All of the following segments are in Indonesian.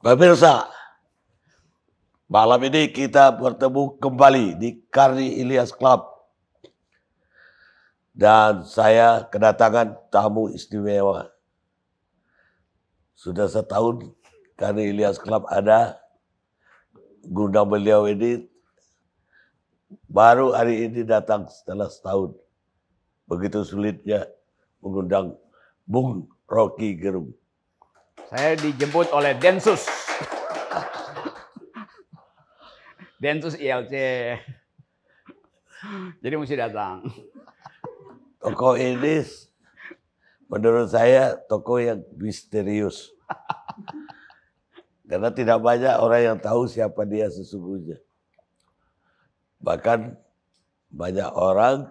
Pemirsa, malam ini kita bertemu kembali di Karni Ilyas Club. Dan saya kedatangan tamu istimewa. Sudah setahun Karni Ilyas Club ada. Guna beliau ini baru hari ini datang setelah setahun. Begitu sulitnya mengundang Bung Rocky Gerung. Saya dijemput oleh Densus. Densus ILC. Jadi mesti datang. Toko ini menurut saya toko yang misterius. Karena tidak banyak orang yang tahu siapa dia sesungguhnya. Bahkan banyak orang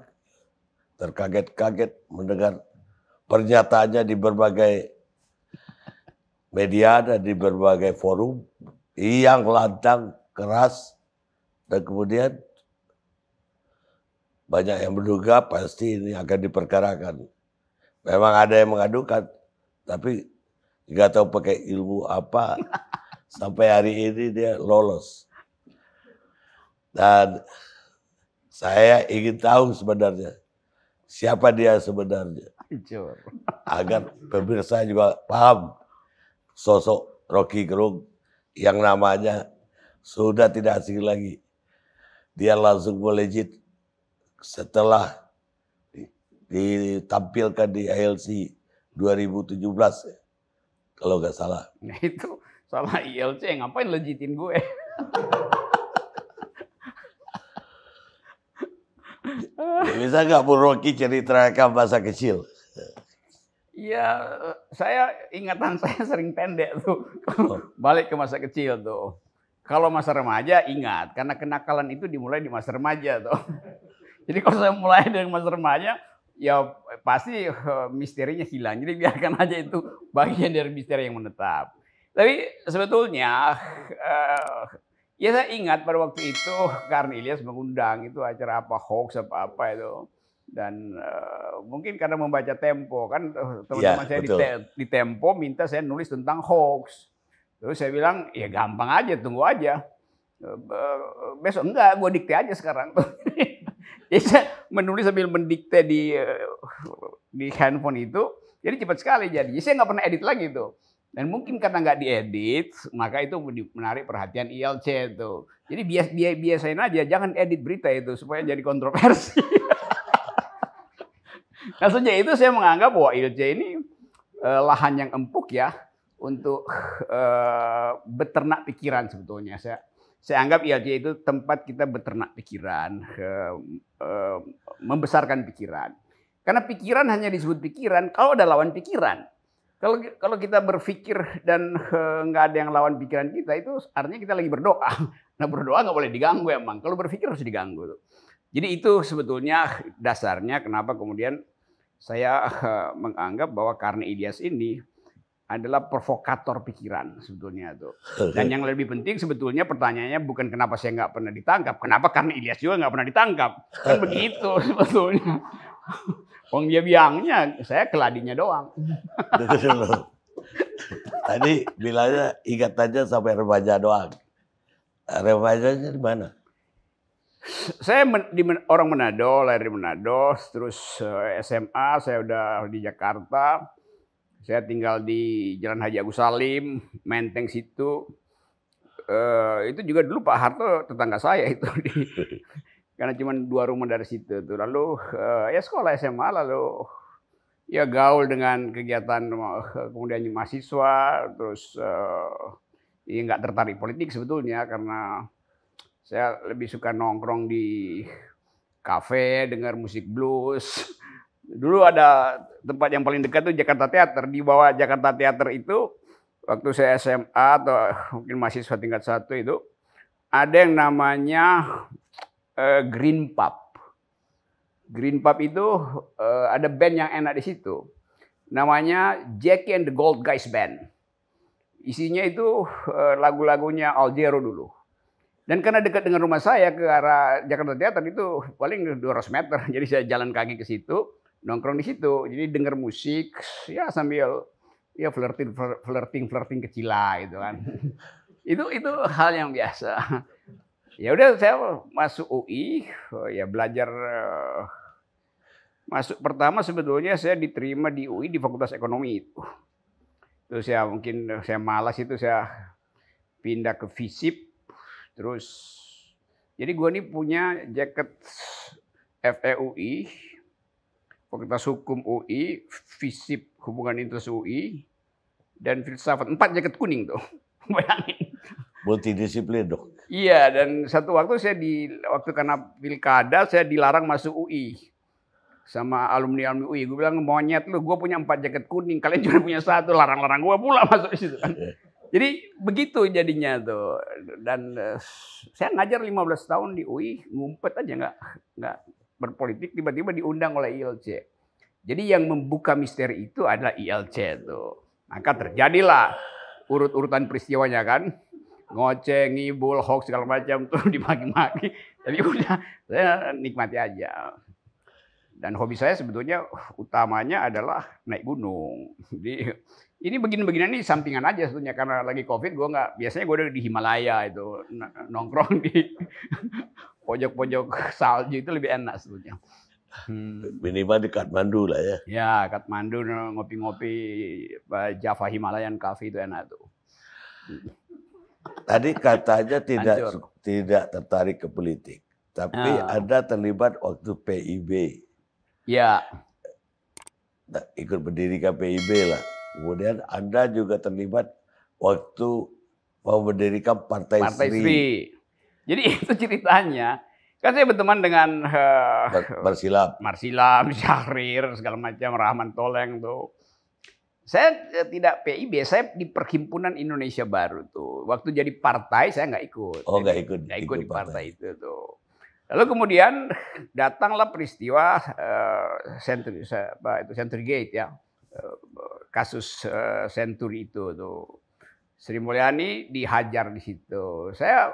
terkaget-kaget mendengar pernyataannya di berbagai media dan di berbagai forum yang lantang, keras, dan kemudian banyak yang menduga pasti ini akan diperkarakan. Memang ada yang mengadukan, tapi nggak tahu pakai ilmu apa sampai hari ini dia lolos. Dan saya ingin tahu sebenarnya siapa dia sebenarnya agar pemirsa juga paham sosok Rocky Gerung yang namanya sudah tidak asing lagi. Dia langsung melejit setelah ditampilkan di ILC 2017 kalau nggak salah. Nah itu salah ILC ngapain lejitin gue? Bisa nggak pun Rocky cerita rekam masa kecil? Iya, eh, saya ingatan saya sering pendek tuh. Oh. balik ke masa kecil tuh. Kalau masa remaja ingat, karena kenakalan itu dimulai di masa remaja tuh. Jadi kalau saya mulai dari masa remaja, ya pasti eh, misterinya hilang. Jadi biarkan aja itu bagian dari misteri yang menetap. Tapi sebetulnya eh, ya saya ingat pada waktu itu karena Ilyas mengundang itu acara apa hoax apa apa itu dan uh, mungkin karena membaca Tempo kan eh, teman-teman ya, saya di, te di Tempo minta saya nulis tentang hoax. Terus saya bilang ya gampang aja tunggu aja. Eh, besok enggak, gue dikte aja sekarang. Jadi saya menulis sambil mendikte di di handphone itu, jadi cepat sekali jadi. Saya nggak pernah edit lagi itu. Dan mungkin karena nggak diedit, maka itu menarik perhatian ILC itu. Jadi bias, biasain aja, jangan edit berita itu supaya jadi kontroversi. nah sejak itu saya menganggap bahwa Ilja ini eh, lahan yang empuk ya untuk eh, beternak pikiran sebetulnya. Saya saya anggap Ilja itu tempat kita beternak pikiran, eh, eh, membesarkan pikiran. Karena pikiran hanya disebut pikiran kalau ada lawan pikiran. Kalau kalau kita berpikir dan eh, nggak ada yang lawan pikiran kita itu artinya kita lagi berdoa. Nah berdoa nggak boleh diganggu emang. Kalau berpikir harus diganggu. Tuh. Jadi itu sebetulnya dasarnya kenapa kemudian saya eh, menganggap bahwa karena Ilyas ini adalah provokator pikiran sebetulnya itu. Dan yang lebih penting sebetulnya pertanyaannya bukan kenapa saya nggak pernah ditangkap, kenapa karena Ilyas juga nggak pernah ditangkap. Kan begitu sebetulnya. Wong dia biangnya, saya keladinya doang. Tadi bilangnya ingat aja sampai remaja doang. Eh, remajanya di mana? saya men, di orang Manado, lahir di Manado, terus eh, SMA saya udah di Jakarta. Saya tinggal di Jalan Haji Agus Salim, Menteng situ. Uh, itu juga dulu Pak Harto tetangga saya itu di karena cuma dua rumah dari situ tuh. Lalu uh, ya sekolah SMA lalu ya gaul dengan kegiatan kemudian mahasiswa terus uh, ya nggak tertarik politik sebetulnya karena saya lebih suka nongkrong di kafe, dengar musik blues. Dulu ada tempat yang paling dekat tuh Jakarta Theater Di bawah Jakarta Theater itu waktu saya SMA atau mungkin mahasiswa tingkat satu itu ada yang namanya uh, Green Pub. Green Pub itu uh, ada band yang enak di situ. Namanya Jackie and the Gold Guys Band. Isinya itu uh, lagu-lagunya Al Jero dulu. Dan karena dekat dengan rumah saya ke arah Jakarta Teater itu paling 200 meter. Jadi saya jalan kaki ke situ, nongkrong di situ. Jadi dengar musik, ya sambil ya flirting flirting flirting kecil lah gitu kan. itu itu hal yang biasa. Ya udah saya masuk UI, ya belajar eh, masuk pertama sebetulnya saya diterima di UI di Fakultas Ekonomi itu. Terus saya mungkin saya malas itu saya pindah ke FISIP Terus jadi gue ini punya jaket FEUI, Fakultas Hukum UI, FISIP Hubungan Interest UI, dan filsafat. Empat jaket kuning tuh, bayangin. disiplin dok. Iya, dan satu waktu saya di waktu karena pilkada saya dilarang masuk UI sama alumni alumni UI. Gue bilang monyet lu, gue punya empat jaket kuning, kalian cuma punya satu, larang-larang gue pula masuk di situ iya. Jadi begitu jadinya tuh. Dan uh, saya ngajar 15 tahun di UI, ngumpet aja nggak nggak berpolitik tiba-tiba diundang oleh ILC. Jadi yang membuka misteri itu adalah ILC tuh. Maka terjadilah urut-urutan peristiwanya kan. Ngoceh, ngibul, hoax segala macam tuh dimaki-maki. Tapi udah saya nikmati aja. Dan hobi saya sebetulnya uh, utamanya adalah naik gunung. Jadi ini begini-begini ini sampingan aja sebetulnya karena lagi covid gue nggak biasanya gue udah di Himalaya itu nongkrong di pojok-pojok salju itu lebih enak sebetulnya. Hmm. Minimal di Kathmandu lah ya. Ya, Kathmandu ngopi-ngopi Java Himalayan Cafe itu enak tuh. Tadi katanya tidak Hancur. tidak tertarik ke politik, tapi ya. Ah. ada terlibat waktu PIB. Ya. Nah, ikut berdiri KPIB lah. Kemudian Anda juga terlibat waktu mau mendirikan Partai, Partai Sri. Sri. Jadi itu ceritanya. Kan saya berteman dengan uh, eh, Marsilam, Marsilam, Syahrir, segala macam, Rahman Toleng tuh. Saya eh, tidak PIB, saya di Perhimpunan Indonesia Baru tuh. Waktu jadi partai saya nggak ikut. Oh nggak ikut. Nggak ikut, ikut di partai. partai itu tuh. Lalu kemudian datanglah peristiwa uh, eh, Century, apa itu Century Gate ya, eh, kasus uh, Century itu tuh. Sri Mulyani dihajar di situ. Saya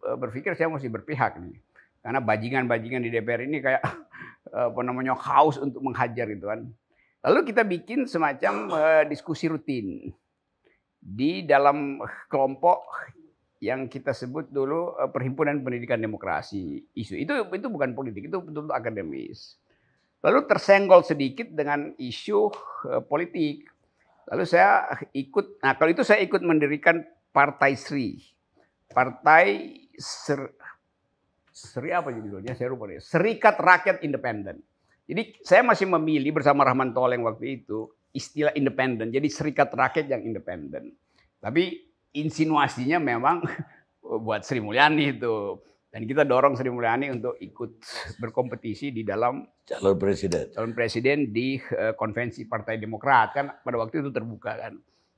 berpikir saya mesti berpihak nih, karena bajingan-bajingan di DPR ini kayak apa namanya haus untuk menghajar gitu kan. Lalu kita bikin semacam uh, diskusi rutin di dalam kelompok yang kita sebut dulu eh, Perhimpunan Pendidikan Demokrasi isu itu itu bukan politik itu betul, -betul akademis lalu tersenggol sedikit dengan isu eh, politik lalu saya ikut nah kalau itu saya ikut mendirikan Partai Sri Partai Ser, Seri apa judulnya saya lupa deh Serikat Rakyat Independen jadi saya masih memilih bersama Rahman Toleng waktu itu istilah independen jadi Serikat Rakyat yang independen tapi insinuasinya memang buat Sri Mulyani itu. Dan kita dorong Sri Mulyani untuk ikut berkompetisi di dalam calon presiden. Calon presiden di eh, konvensi Partai Demokrat kan pada waktu itu terbuka kan.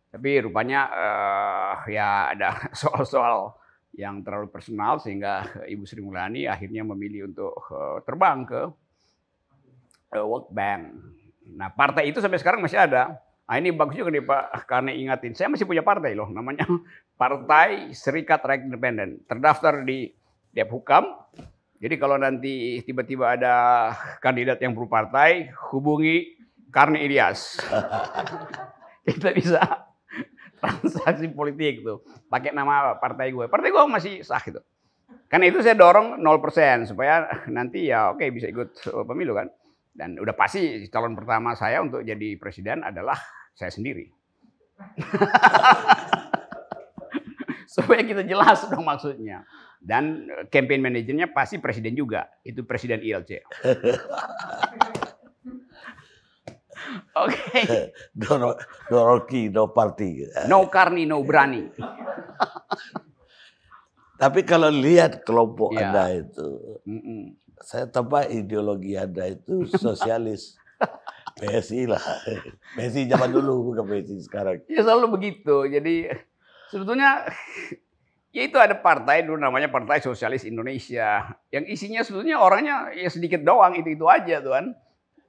Tapi rupanya uh, ya ada soal-soal yang terlalu personal sehingga eh, Ibu Sri Mulyani akhirnya memilih untuk uh, terbang ke uh, World Bank. Nah, partai itu sampai sekarang masih ada. Nah, ini bagus juga nih Pak, karena ingatin. Saya masih punya partai loh, namanya Partai Serikat Rakyat Independen. Terdaftar di Hukam. Jadi kalau nanti tiba-tiba ada kandidat yang partai hubungi Karni Ilyas. Kita bisa transaksi politik tuh pakai nama partai gue. Partai gue masih sah gitu. Karena itu saya dorong 0% supaya nanti ya oke bisa ikut eh, pemilu kan. Dan udah pasti calon pertama saya untuk jadi presiden adalah saya sendiri. Supaya kita jelas dong maksudnya. Dan eh, campaign manajernya pasti presiden juga. Itu presiden ILC. Oke. Okay. No, no Rocky, no party. No Karni, no berani. Tapi kalau lihat kelompok ya. Anda itu, saya tempat ideologi Anda itu sosialis. PSI lah. PSI zaman dulu bukan PSI sekarang. Ya selalu begitu. Jadi sebetulnya ya itu ada partai dulu namanya Partai Sosialis Indonesia yang isinya sebetulnya orangnya ya sedikit doang itu itu aja tuan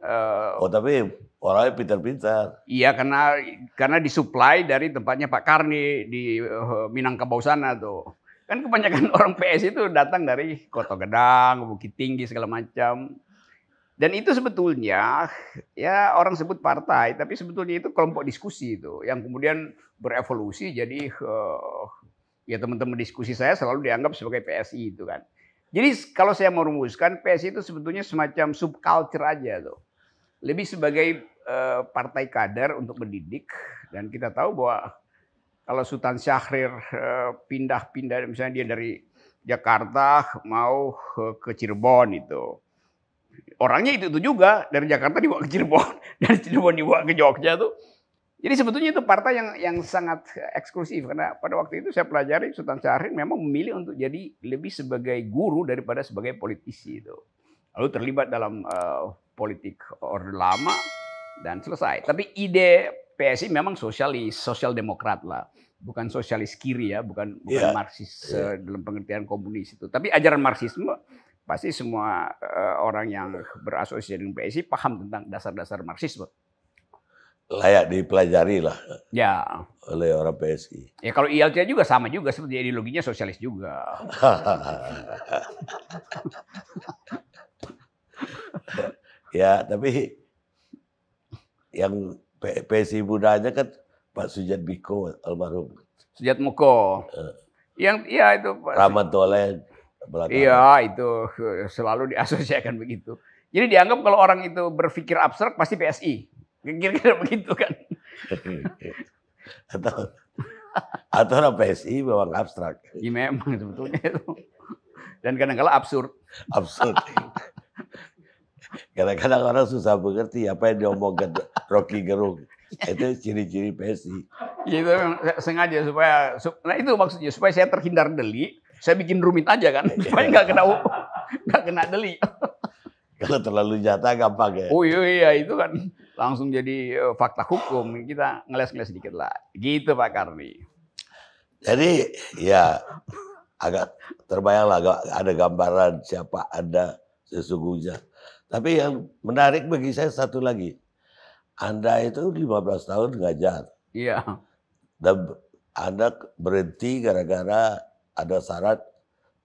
uh, oh tapi orangnya pintar-pintar iya karena karena disuplai dari tempatnya Pak Karni di uh, Minangkabau sana tuh Kan kebanyakan orang PS itu datang dari Kota Gedang, Bukit Tinggi segala macam. Dan itu sebetulnya ya orang sebut partai, tapi sebetulnya itu kelompok diskusi itu yang kemudian berevolusi jadi uh, ya teman-teman diskusi saya selalu dianggap sebagai PSI itu kan. Jadi kalau saya merumuskan rumuskan PSI itu sebetulnya semacam subculture aja tuh. Lebih sebagai uh, partai kader untuk mendidik dan kita tahu bahwa kalau Sultan Syahrir eh, pindah-pindah misalnya dia dari Jakarta mau eh, ke Cirebon itu. Orangnya itu itu juga dari Jakarta dibawa ke Cirebon, dari Cirebon dibawa ke Jogja tuh. Jadi sebetulnya itu partai yang yang sangat eksklusif karena pada waktu itu saya pelajari Sultan Syahrir memang memilih untuk jadi lebih sebagai guru daripada sebagai politisi itu. Lalu terlibat dalam uh, politik orde lama dan selesai. Tapi ide PSI memang sosialis, sosial demokrat lah. Bukan sosialis kiri ya, bukan bukan yeah. marxis yeah. Iya. dalam pengertian komunis itu. Tapi ajaran marxisme pasti semua uh, orang yang berasosiasi dengan PSI paham tentang dasar-dasar marxisme. Layak dipelajari lah. Ya. Oleh orang PSI. Ya kalau ILC juga sama juga seperti ideologinya sosialis juga. ya, tapi yang PSI budanya kan Pak Sujat Biko almarhum. Sujat Moko. Uh, eh. yang iya itu Pak. Rahmat Toleh. Iya itu selalu diasosiasikan begitu. Jadi dianggap kalau orang itu berpikir abstrak pasti PSI. Kira-kira begitu kan. atau atau orang PSI memang abstrak. Iya memang sebetulnya itu. Dan kadang-kadang absurd. Absurd. Kadang-kadang orang susah mengerti apa yang diomongkan Rocky Gerung. Itu ciri-ciri psi. Itu sengaja supaya, nah itu maksudnya supaya saya terhindar deli. Saya bikin rumit aja kan, supaya nggak kena nggak kena deli. Kalau terlalu jatah gampang ya. Oh iya, iya itu kan langsung jadi eh, fakta hukum. Kita ngeles-ngeles sedikit lah. Gitu Pak Karni. Jadi ya agak terbayang lah ada gambaran siapa ada sesungguhnya. Tapi yang menarik bagi saya satu lagi. Anda itu 15 tahun ngajar. Iya. Dan Anda berhenti gara-gara ada syarat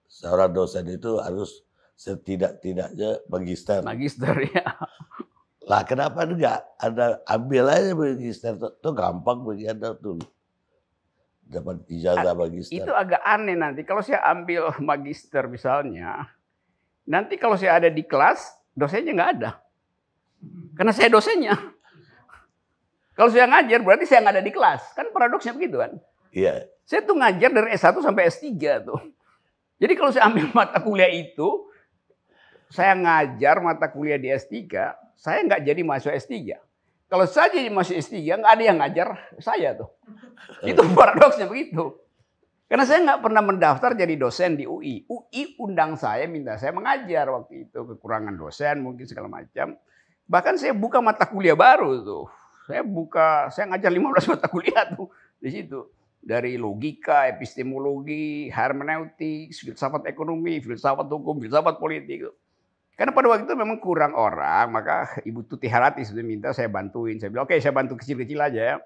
seorang dosen itu harus setidak-tidaknya magister. Magister ya. Lah kenapa enggak? Anda ambil aja magister itu, gampang bagi Anda tuh. Dapat ijazah ah, magister. Itu agak aneh nanti kalau saya ambil magister misalnya. Nanti kalau saya ada di kelas dosennya nggak ada. Karena saya dosennya. Kalau saya ngajar berarti saya nggak ada di kelas. Kan paradoksnya begitu kan. Iya. Saya tuh ngajar dari S1 sampai S3 tuh. Jadi kalau saya ambil mata kuliah itu, saya ngajar mata kuliah di S3, saya nggak jadi mahasiswa S3. Kalau saya jadi mahasiswa S3, nggak ada yang ngajar saya tuh. Iya. Itu paradoksnya begitu. Karena saya nggak pernah mendaftar jadi dosen di UI. UI undang saya, minta saya mengajar waktu itu. Kekurangan dosen mungkin segala macam. Bahkan saya buka mata kuliah baru tuh. Saya buka, saya ngajar 15 mata kuliah tuh di situ. Dari logika, epistemologi, hermeneutik, filsafat ekonomi, filsafat hukum, filsafat politik. Karena pada waktu itu memang kurang orang, maka Ibu Tuti Harati sudah minta saya bantuin. Saya bilang, oke okay, saya bantu kecil-kecil aja ya.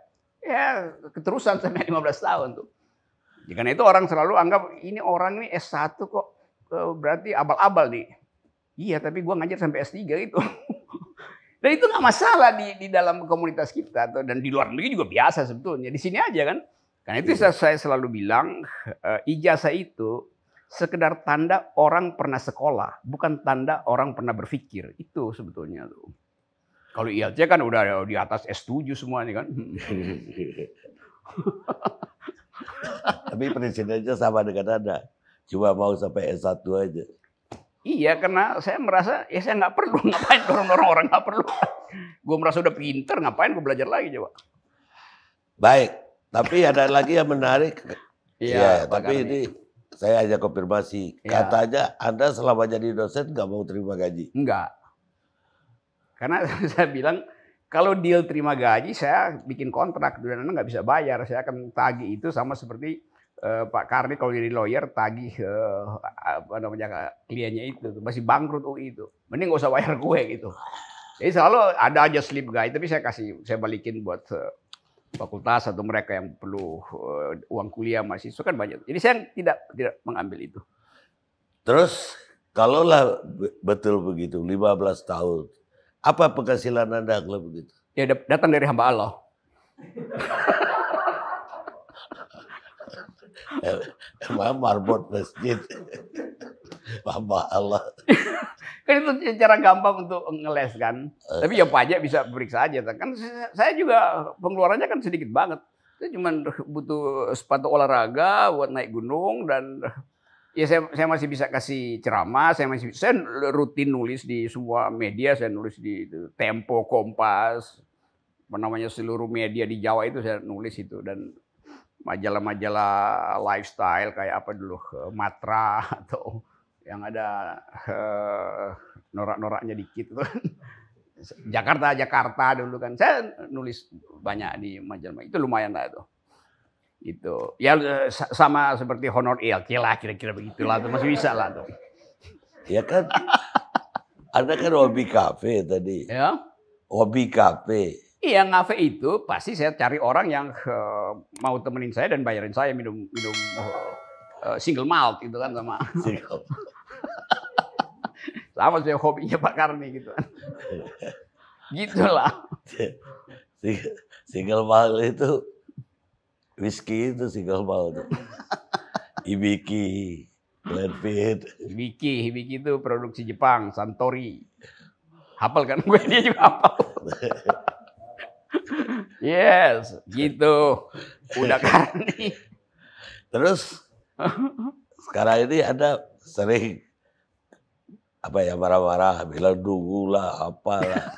Ya keterusan sampai 15 tahun tuh. Ya, karena itu orang selalu anggap ini orang ini S1 kok berarti abal-abal nih. Iya, tapi gua ngajar sampai S3 gitu. Dan itu nggak masalah di, di dalam komunitas kita atau dan di luar negeri juga biasa sebetulnya. Di sini aja kan. Karena itu iya. saya selalu bilang eh, ijazah itu sekedar tanda orang pernah sekolah, bukan tanda orang pernah berpikir. Itu sebetulnya tuh. Kalau IELTS kan udah di atas S7 semuanya kan. Tapi presidennya sama dengan Anda. Cuma mau sampai S1 aja. Iya, karena saya merasa ya saya nggak perlu ngapain dorong-dorong orang nggak perlu. gue merasa udah pinter, ngapain gue belajar lagi coba. Baik, tapi ada lagi yang menarik. Iya, ya, tapi ini saya aja konfirmasi. Ya. Katanya Anda selama jadi dosen nggak mau terima gaji. Enggak. Karena saya bilang kalau deal terima gaji, saya bikin kontrak, dan Anda nggak bisa bayar. Saya akan tagih itu sama seperti uh, Pak Karni kalau jadi lawyer tagih uh, apa namanya kliennya itu, masih bangkrut UI itu. Mending nggak usah bayar gue gitu. Jadi selalu ada aja slip guy, tapi saya kasih, saya balikin buat uh, fakultas atau mereka yang perlu uh, uang kuliah mahasiswa kan banyak. Jadi saya tidak tidak mengambil itu. Terus kalau lah betul begitu 15 tahun apa penghasilan Anda kalau begitu? Ya datang dari hamba Allah. Emang marbot masjid. Hamba Allah. kan itu cara gampang untuk ngeles kan. Eh. Tapi ya pajak bisa periksa aja. Kan saya juga pengeluarannya kan sedikit banget. Saya cuma butuh sepatu olahraga buat naik gunung dan Ya saya, saya masih bisa kasih ceramah, saya masih saya rutin nulis di semua media, saya nulis di Tempo, Kompas, apa namanya seluruh media di Jawa itu saya nulis itu dan majalah-majalah lifestyle kayak apa dulu Matra atau yang ada uh, norak-noraknya dikit itu kan. Jakarta Jakarta dulu kan saya nulis banyak di majalah itu lumayan lah itu itu ya eh, sama seperti honor ilki lah kira-kira begitulah tuh masih bisa lah tuh ya kan ada kan hobi kafe tadi ya hobi kafe iya ngafe itu pasti saya cari orang yang uh, mau temenin saya dan bayarin saya minum minum uh, single malt gitu kan sama single. sama saya hobinya Pak Karni gitu kan gitulah single malt itu Rizky itu sih single tuh Ibiki, Glenfield. Hibiki, Hibiki itu produksi Jepang, Santori. Hafal kan gue dia juga hafal. yes, gitu. Udah kan Terus sekarang ini ada sering apa ya marah-marah bilang dulu lah apalah.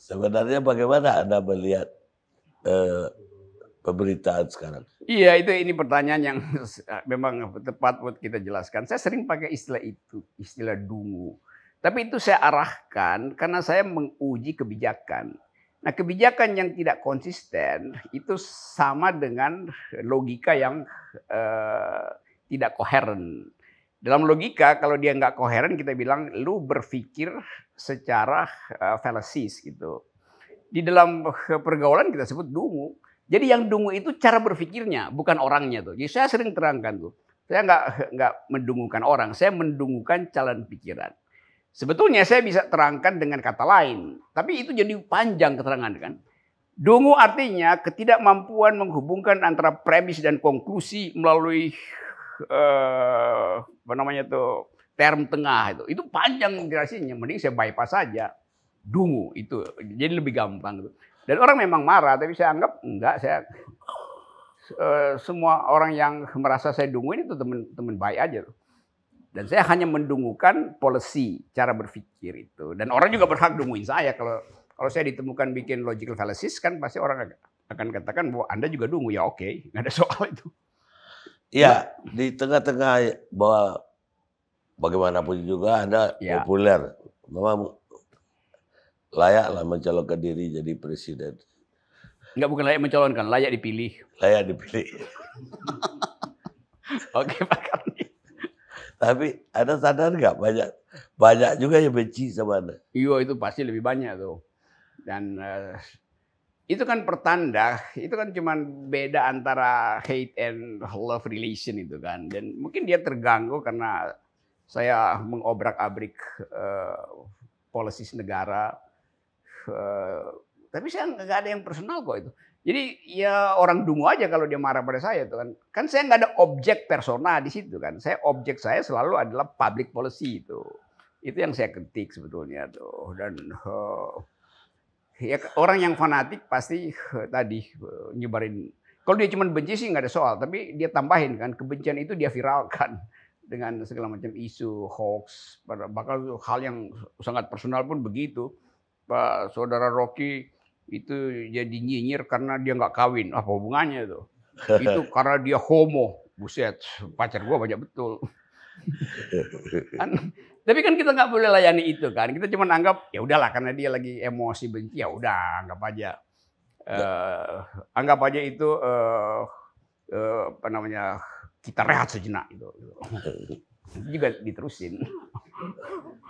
Sebenarnya bagaimana Anda melihat eh, pemberitaan sekarang? Iya, itu ini pertanyaan yang eh, memang tepat buat kita jelaskan. Saya sering pakai istilah itu, istilah dungu. Tapi itu saya arahkan karena saya menguji kebijakan. Nah, kebijakan yang tidak konsisten itu sama dengan logika yang eh, tidak koheren. Dalam logika, kalau dia nggak koheren, kita bilang lu berpikir secara uh, fallacies gitu. Di dalam pergaulan kita sebut dungu. Jadi yang dungu itu cara berpikirnya, bukan orangnya tuh. Jadi saya sering terangkan tuh. Saya nggak nggak mendungukan orang, saya mendungukan calon pikiran. Sebetulnya saya bisa terangkan dengan kata lain, tapi itu jadi panjang keterangan kan. Dungu artinya ketidakmampuan menghubungkan antara premis dan konklusi melalui eh, apa namanya tuh term tengah itu. Itu panjang durasinya, mending saya bypass saja. Dungu itu jadi lebih gampang. Gitu. Dan orang memang marah, tapi saya anggap enggak. Saya e, semua orang yang merasa saya dunguin itu teman-teman baik aja. Loh. Dan saya hanya mendungukan polisi cara berpikir itu. Dan orang juga berhak dunguin saya. Kalau kalau saya ditemukan bikin logical fallacies kan pasti orang akan katakan bahwa Anda juga dungu. Ya oke, okay, nggak ada soal itu. Iya, nah. di tengah-tengah bahwa bagaimanapun juga Anda ya. populer. Memang layaklah mencalonkan diri jadi presiden. Enggak bukan layak mencalonkan, layak dipilih. Layak dipilih. Oke Pak Karni. Tapi ada sadar nggak banyak banyak juga yang benci sama Anda? Iya itu pasti lebih banyak tuh. Dan uh, itu kan pertanda, itu kan cuman beda antara hate and love relation itu kan. Dan mungkin dia terganggu karena saya mengobrak-abrik uh, eh, policies negara Eh, tapi saya nggak ada yang personal kok itu. Jadi ya orang dungu aja kalau dia marah pada saya itu kan. Kan saya nggak ada objek persona di situ kan. Saya objek saya selalu adalah public policy itu. Itu yang saya kritik sebetulnya tuh. Dan uh, ya orang yang fanatik pasti uh, tadi uh, nyebarin. Kalau dia cuma benci sih nggak ada soal. Tapi dia tambahin kan kebencian itu dia viralkan dengan segala macam isu hoax. bahkan hal yang sangat personal pun begitu Pak Saudara Rocky itu jadi nyinyir karena dia nggak kawin. Apa hubungannya itu? itu karena dia homo. Buset, pacar gua banyak betul. Kan, tapi kan kita nggak boleh layani itu kan. Kita cuma anggap ya udahlah karena dia lagi emosi benci ya udah anggap aja. Uh, anggap aja itu uh, uh, apa namanya kita rehat sejenak itu. Juga diterusin.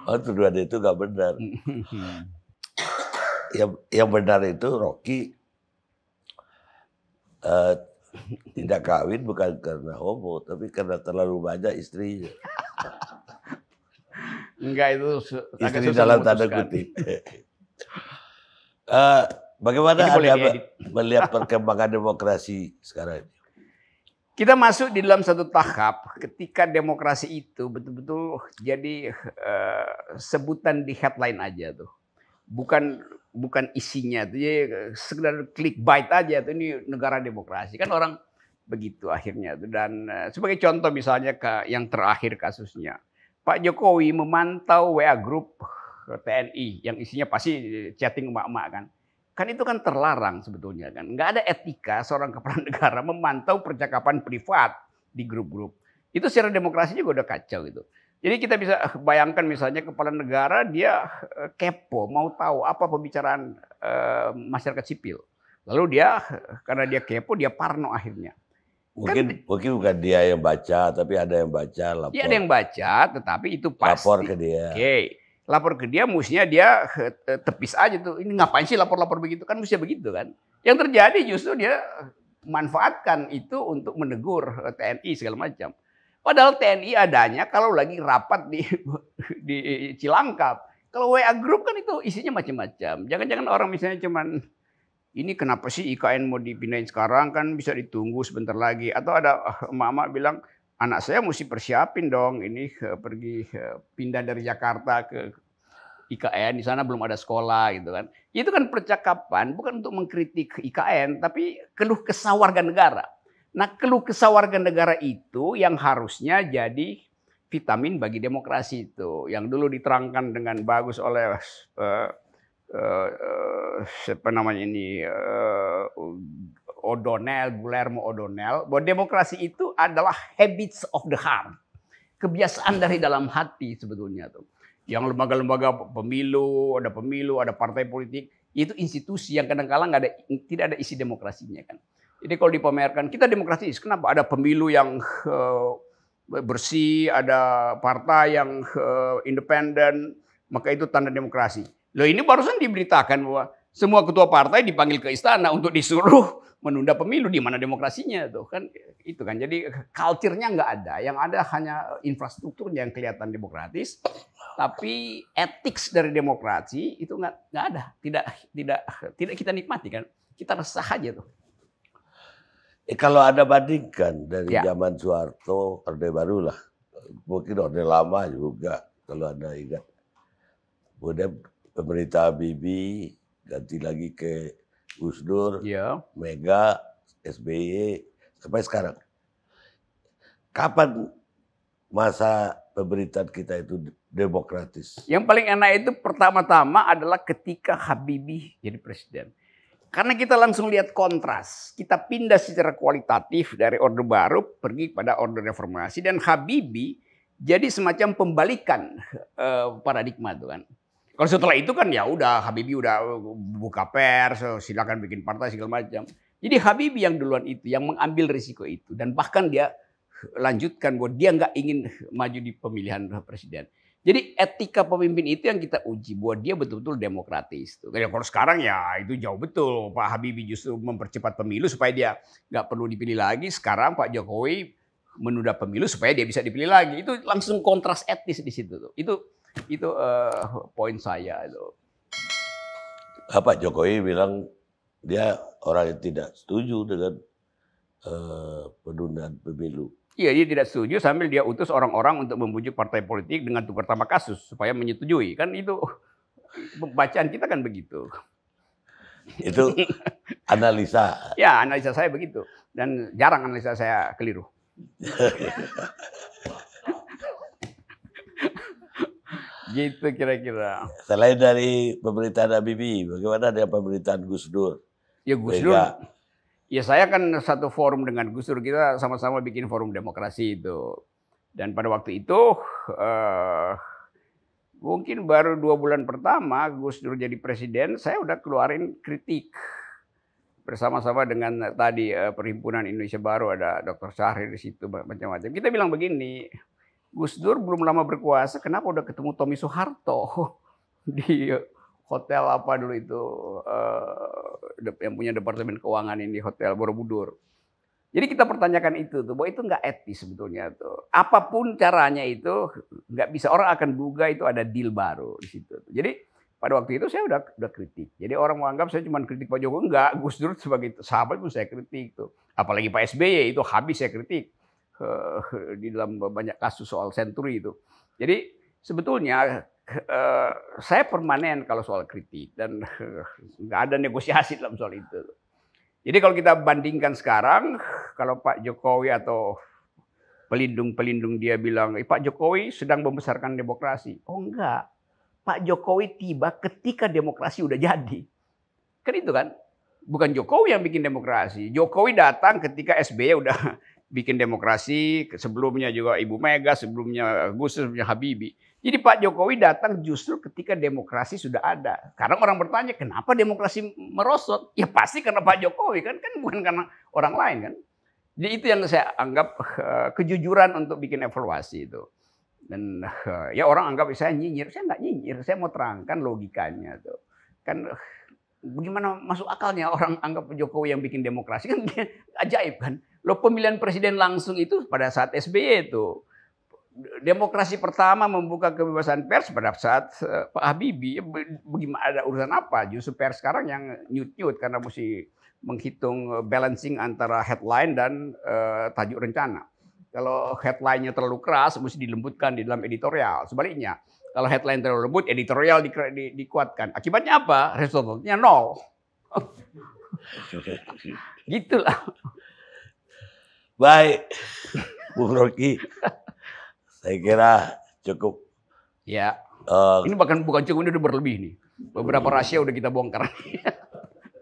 Oh tuduhan itu nggak benar. Hmm yang, yang benar itu Rocky uh, tidak kawin bukan karena homo, tapi karena terlalu banyak istrinya. Enggak itu istri dalam tanda kutip. uh, bagaimana Anda melihat perkembangan demokrasi sekarang kita masuk di dalam satu tahap ketika demokrasi itu betul-betul jadi uh, sebutan di headline aja tuh. Bukan bukan isinya itu ya eh, sekedar klik bait aja itu ini negara demokrasi kan orang begitu akhirnya itu dan eh, sebagai contoh misalnya ke yang terakhir kasusnya Pak Jokowi memantau WA grup eh, TNI yang isinya pasti chatting emak-emak kan kan itu kan terlarang sebetulnya kan nggak ada etika seorang kepala negara memantau percakapan privat di grup-grup itu secara demokrasi juga udah kacau gitu jadi kita bisa bayangkan misalnya kepala negara dia eh, kepo, mau tahu apa pembicaraan eh, masyarakat sipil. Lalu dia karena dia kepo dia parno akhirnya. Kan mungkin kan, mungkin bukan dia yang baca tapi ada yang baca lapor. Iya ada yang baca tetapi itu pasti. Lapor ke dia. Oke. Okay. Lapor ke dia mestinya dia eh, tepis aja tuh. Ini ngapain sih lapor-lapor begitu kan mestinya begitu kan. Yang terjadi justru dia manfaatkan itu untuk menegur TNI segala macam. Padahal TNI adanya kalau lagi rapat di di Cilangkap. Kalau WA group kan itu isinya macam-macam. Jangan-jangan orang misalnya cuman ini kenapa sih IKN mau dipindahin sekarang kan bisa ditunggu sebentar lagi atau ada eh, mama bilang anak saya mesti persiapin dong ini eh, pergi eh, pindah dari Jakarta ke IKN di sana belum ada sekolah gitu kan. Itu kan percakapan bukan untuk mengkritik IKN tapi keluh kesah warga negara. Nah keluh kesah warga negara itu yang harusnya jadi vitamin bagi demokrasi itu. Yang dulu diterangkan dengan bagus oleh uh, uh, siapa namanya ini uh, O'Donnell, Guillermo O'Donnell, bahwa demokrasi itu adalah habits of the heart, kebiasaan dari dalam hati sebetulnya tuh. Yang lembaga-lembaga pemilu, ada pemilu, ada partai politik, itu institusi yang kadang kadang ada, tidak ada isi demokrasinya kan. Ini kalau dipamerkan, kita demokratis. Kenapa ada pemilu yang uh, bersih, ada partai yang uh, independen, maka itu tanda demokrasi. Loh ini barusan diberitakan bahwa semua ketua partai dipanggil ke istana untuk disuruh menunda pemilu di mana demokrasinya tuh kan itu kan jadi culture-nya nggak ada yang ada hanya infrastrukturnya yang kelihatan demokratis tapi etik dari demokrasi itu nggak nggak ada tidak tidak tidak kita nikmati kan kita resah aja tuh Eh, kalau ada bandingkan dari ya. zaman Soeharto, Orde Baru lah. Mungkin Orde Lama juga, kalau Anda ingat. Kemudian pemerintah Habibie, ganti lagi ke Gus Dur, ya. Mega, SBY, sampai sekarang. Kapan masa pemerintahan kita itu demokratis? Yang paling enak itu pertama-tama adalah ketika Habibie jadi presiden. Karena kita langsung lihat kontras. Kita pindah secara kualitatif dari Orde Baru pergi pada Orde Reformasi. Dan Habibi jadi semacam pembalikan eh, paradigma itu kan. Kalau setelah itu kan ya udah Habibi udah buka pers, silakan bikin partai segala macam. Jadi Habibi yang duluan itu yang mengambil risiko itu dan bahkan dia lanjutkan bahwa dia nggak ingin maju di pemilihan presiden. Jadi etika pemimpin itu yang kita uji buat dia betul-betul demokratis. Ya, kalau sekarang ya itu jauh betul. Pak Habibie justru mempercepat pemilu supaya dia nggak perlu dipilih lagi. Sekarang Pak Jokowi menunda pemilu supaya dia bisa dipilih lagi. Itu langsung kontras etis di situ. Tuh. Itu itu uh, poin saya itu. Ah, Pak Jokowi bilang dia orang yang tidak setuju dengan uh, penundaan pemilu. Iya, dia tidak setuju sambil dia utus orang-orang untuk membujuk partai politik dengan tukar tambah kasus supaya menyetujui. Kan itu pembacaan kita kan begitu. Itu analisa. ya, analisa saya begitu. Dan jarang analisa saya keliru. gitu kira-kira. Selain dari pemerintahan Habibie, bagaimana dengan pemerintahan Gus Dur? Ya Gus Dur. Bega Ya saya kan satu forum dengan Gus Dur kita sama-sama bikin forum demokrasi itu. Dan pada waktu itu uh, mungkin baru dua bulan pertama Gus Dur jadi presiden, saya udah keluarin kritik bersama-sama dengan tadi uh, perhimpunan Indonesia Baru ada Dr. Syahrir di situ macam-macam. Kita bilang begini, Gus Dur belum lama berkuasa, kenapa udah ketemu Tommy Soeharto di hotel apa dulu itu uh, yang punya departemen keuangan ini hotel Borobudur. Jadi kita pertanyakan itu tuh, bahwa itu nggak etis sebetulnya tuh. Apapun caranya itu nggak bisa orang akan duga itu ada deal baru di situ. Tuh. Jadi pada waktu itu saya udah udah kritik. Jadi orang menganggap saya cuma kritik Pak Jokowi enggak, Gus Dur sebagai sahabat pun saya kritik tuh. Apalagi Pak SBY itu habis saya kritik di dalam banyak kasus soal senturi itu. Jadi sebetulnya Eh, saya permanen kalau soal kritik dan nggak ada negosiasi dalam soal itu. Jadi kalau kita bandingkan sekarang, kalau Pak Jokowi atau pelindung-pelindung dia bilang, eh, Pak Jokowi sedang membesarkan demokrasi. Oh enggak, Pak Jokowi tiba ketika demokrasi udah jadi. Kan itu kan, bukan Jokowi yang bikin demokrasi. Jokowi datang ketika SBY udah bikin demokrasi, sebelumnya juga Ibu Mega, sebelumnya Gus, sebelumnya Habibie. Jadi Pak Jokowi datang justru ketika demokrasi sudah ada. Karena orang bertanya, kenapa demokrasi merosot? Ya pasti karena Pak Jokowi kan, kan bukan karena orang lain kan. Jadi itu yang saya anggap eh, kejujuran untuk bikin evaluasi itu. Dan eh, ya orang anggap saya nyinyir, saya nggak nyinyir, saya mau terangkan logikanya itu. Kan uh, bagaimana masuk akalnya orang anggap Jokowi yang bikin demokrasi kan ajaib kan. Lo pemilihan presiden langsung itu pada saat SBY itu demokrasi pertama membuka kebebasan pers pada saat eh, Pak Habibie ya, bagaimana ada urusan apa justru pers sekarang yang nyut-nyut karena mesti menghitung eh, balancing antara headline dan uh, tajuk rencana. Kalau headline-nya terlalu keras mesti dilembutkan di dalam editorial. Sebaliknya, kalau headline terlalu lembut editorial di, di, dikuatkan. Akibatnya apa? Resultnya nol. Gitulah. Baik, Bu Rocky. Saya kira cukup. Ya. Uh, ini bahkan bukan cukup ini udah berlebih nih. Beberapa rahasia udah kita bongkar.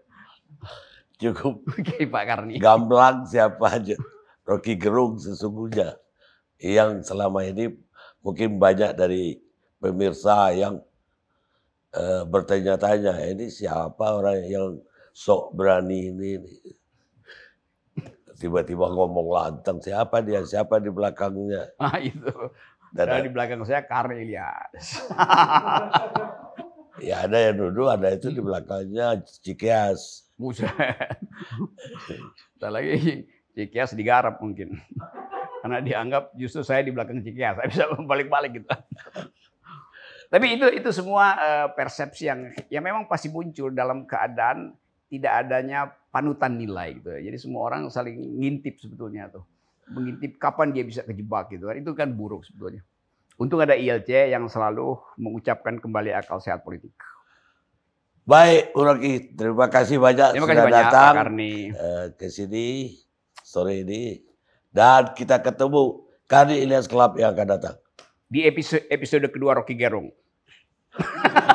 cukup. Oke Pak Karni. Gamblang siapa aja. Rocky Gerung sesungguhnya. Yang selama ini mungkin banyak dari pemirsa yang uh, bertanya-tanya. Ini siapa orang yang sok berani ini. ini tiba-tiba ngomong lantang siapa dia siapa di belakangnya nah itu dan ada, di belakang saya Karelias ya ada yang duduk ada itu di belakangnya Cikias Buset. Tak lagi Cikias digarap mungkin. Karena dianggap justru saya di belakang Cikias. Saya bisa balik-balik gitu. Tapi itu itu semua eh, persepsi yang ya memang pasti muncul dalam keadaan tidak adanya panutan nilai gitu. Jadi semua orang saling ngintip sebetulnya tuh. Mengintip kapan dia bisa kejebak gitu kan. Itu kan buruk sebetulnya. Untung ada ILC yang selalu mengucapkan kembali akal sehat politik. Baik, Uraki, terima kasih banyak terima kasih sudah banyak, datang eh, ke sini sore ini dan kita ketemu Karni Ilyas Club yang akan datang di episode episode kedua Rocky Gerung.